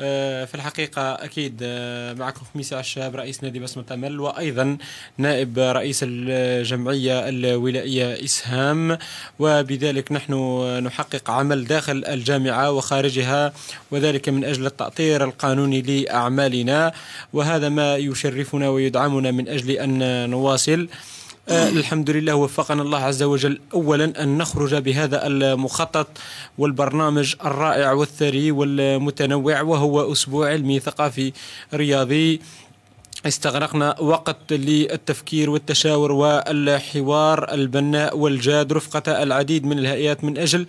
آه، في الحقيقة أكيد آه، معكم خميس الشهاب رئيس نادي بسمة أمل وأيضا نائب رئيس الجمعية الولائية إسهام وبذلك نحن نحقق عمل داخل الجامعة وخارجها وذلك من أجل التأطير القانوني لأعمالنا وهذا ما يشرفنا ويدعمنا من أجل أن نواصل آه الحمد لله وفقنا الله عز وجل اولا ان نخرج بهذا المخطط والبرنامج الرائع والثري والمتنوع وهو اسبوع علمي ثقافي رياضي استغرقنا وقت للتفكير والتشاور والحوار البناء والجاد رفقة العديد من الهيئات من أجل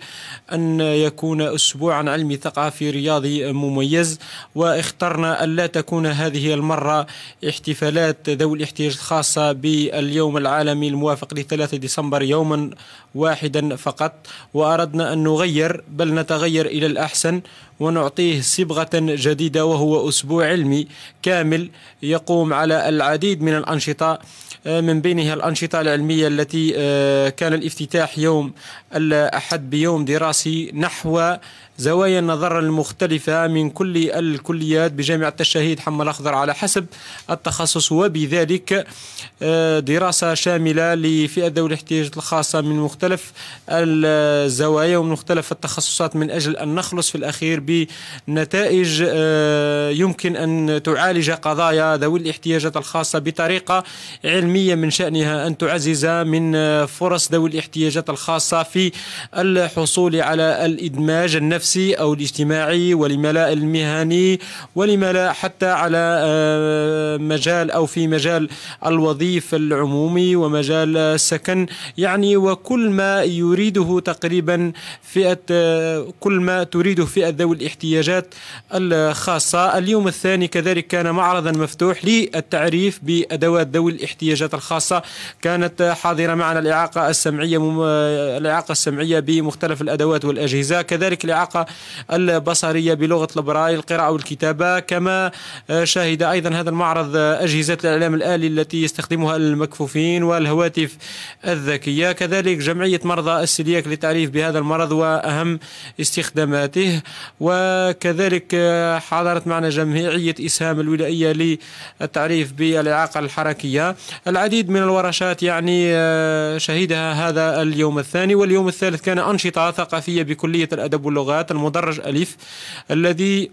أن يكون أسبوعا علمي ثقافي رياضي مميز واخترنا أن لا تكون هذه المرة احتفالات ذوي الاحتياجات الخاصة باليوم العالمي الموافق لثلاثة ديسمبر يوما واحدا فقط وأردنا أن نغير بل نتغير إلى الأحسن ونعطيه صبغة جديدة وهو أسبوع علمي كامل يقوم تقوم على العديد من الأنشطة آه، من بينها الأنشطة العلمية التي آه، كان الافتتاح يوم الأحد بيوم دراسي نحو زوايا النظر المختلفة من كل الكليات بجامعة الشهيد حمى الأخضر على حسب التخصص وبذلك آه، دراسة شاملة لفئة ذوي الاحتياجات الخاصة من مختلف الزوايا ومن مختلف التخصصات من أجل أن نخلص في الأخير بنتائج آه، يمكن أن تعالج قضايا ذوي الاحتياجات الخاصة بطريقة علمية من شأنها أن تعزز من آه، فرص ذوي الاحتياجات الخاصة في الحصول على الإدماج النفسي النفسي أو الاجتماعي ولم لا المهني ولم لا حتى على آه، مجال أو في مجال الوظيفة العمومي ومجال السكن يعني وكل ما يريده تقريبا فئة آه، كل ما تريده فئة ذوي الاحتياجات الخاصة اليوم الثاني كذلك كان معرضا مفتوح للتعريف بأدوات ذوي الاحتياجات الخاصة كانت حاضرة معنا الإعاقة السمعية آه، الإعاقة السمعية بمختلف الأدوات والأجهزة كذلك الإعاقة الطاقة البصرية بلغة البرايل القراءة والكتابة كما شهد أيضا هذا المعرض أجهزة الإعلام الآلي التي يستخدمها المكفوفين والهواتف الذكية كذلك جمعية مرضى السلياك للتعريف بهذا المرض وأهم استخداماته وكذلك حضرت معنا جمعية إسهام الولائية للتعريف بالإعاقة الحركية العديد من الورشات يعني آه، شهدها هذا اليوم الثاني واليوم الثالث كان أنشطة ثقافية بكلية الأدب واللغات المدرج أليف الذي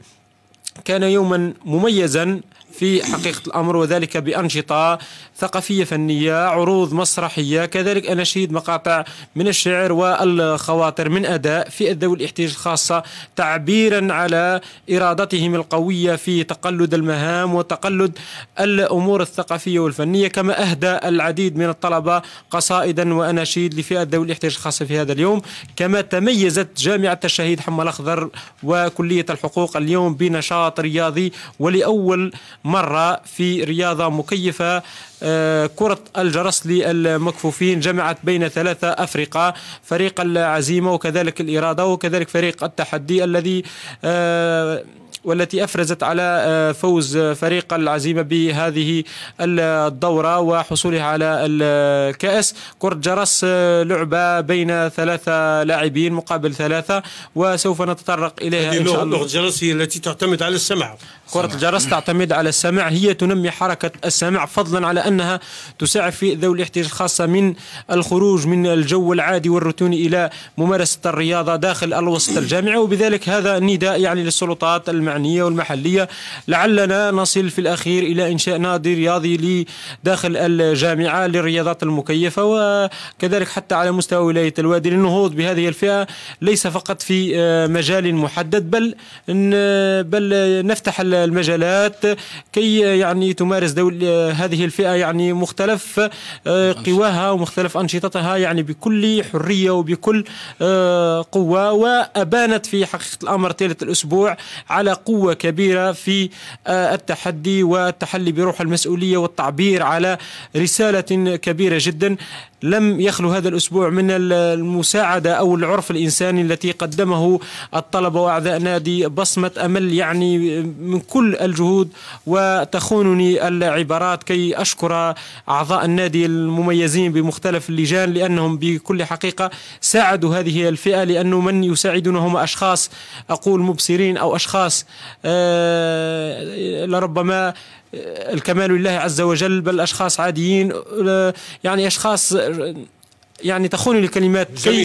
كان يوما مميزا في حقيقة الأمر وذلك بأنشطة ثقافية فنية عروض مسرحية كذلك أناشيد مقاطع من الشعر والخواطر من أداء في ذوي الاحتياج الخاصة تعبيرا على إرادتهم القوية في تقلد المهام وتقلد الأمور الثقافية والفنية كما أهدى العديد من الطلبة قصائدا وأناشيد لفئة ذوي الاحتياج الخاصة في هذا اليوم كما تميزت جامعة الشهيد حمى الأخضر وكلية الحقوق اليوم بنشاط نشاط رياضي ولأول مرة في رياضة مكيفة آه، كرة الجرس للمكفوفين جمعت بين ثلاثة أفرقة فريق العزيمة وكذلك الإرادة وكذلك فريق التحدي الذي آه، والتي أفرزت على آه، فوز فريق العزيمة بهذه الدورة وحصوله على الكأس كرة جرس آه، لعبة بين ثلاثة لاعبين مقابل ثلاثة وسوف نتطرق إليها إن شاء الله كرة الجرس هي التي تعتمد على السمع كرة الجرس تعتمد على السمع هي تنمي حركة السمع فضلا على أنها تساعد في ذوي الاحتياج الخاصة من الخروج من الجو العادي والروتيني إلى ممارسة الرياضة داخل الوسط الجامعي وبذلك هذا نداء يعني للسلطات المعنية المعنية والمحلية لعلنا نصل في الأخير إلى إنشاء نادي رياضي داخل الجامعة للرياضات المكيفة وكذلك حتى على مستوى ولاية الوادي للنهوض بهذه الفئة ليس فقط في آه، مجال محدد بل آه، بل نفتح المجالات كي آه، يعني تمارس دول هذه الفئة يعني مختلف قواها ومختلف أنشطتها يعني بكل حرية وبكل قوة وأبانت في حقيقة الأمر طيلة الأسبوع على قوة كبيرة في آه، التحدي والتحلي بروح المسؤولية والتعبير على رسالة كبيرة جدا لم يخلو هذا الأسبوع من المساعدة أو العرف الإنساني التي قدمه الطلبة وأعداء نادي بصمة أمل يعني من كل الجهود وتخونني العبارات كي أشكر أعضاء النادي المميزين بمختلف اللجان لأنهم بكل حقيقة ساعدوا هذه الفئة لأنه من يساعدون هم أشخاص أقول مبصرين أو أشخاص آه لربما آه، الكمال لله عز وجل بل أشخاص عاديين آه، يعني أشخاص يعني تخونني الكلمات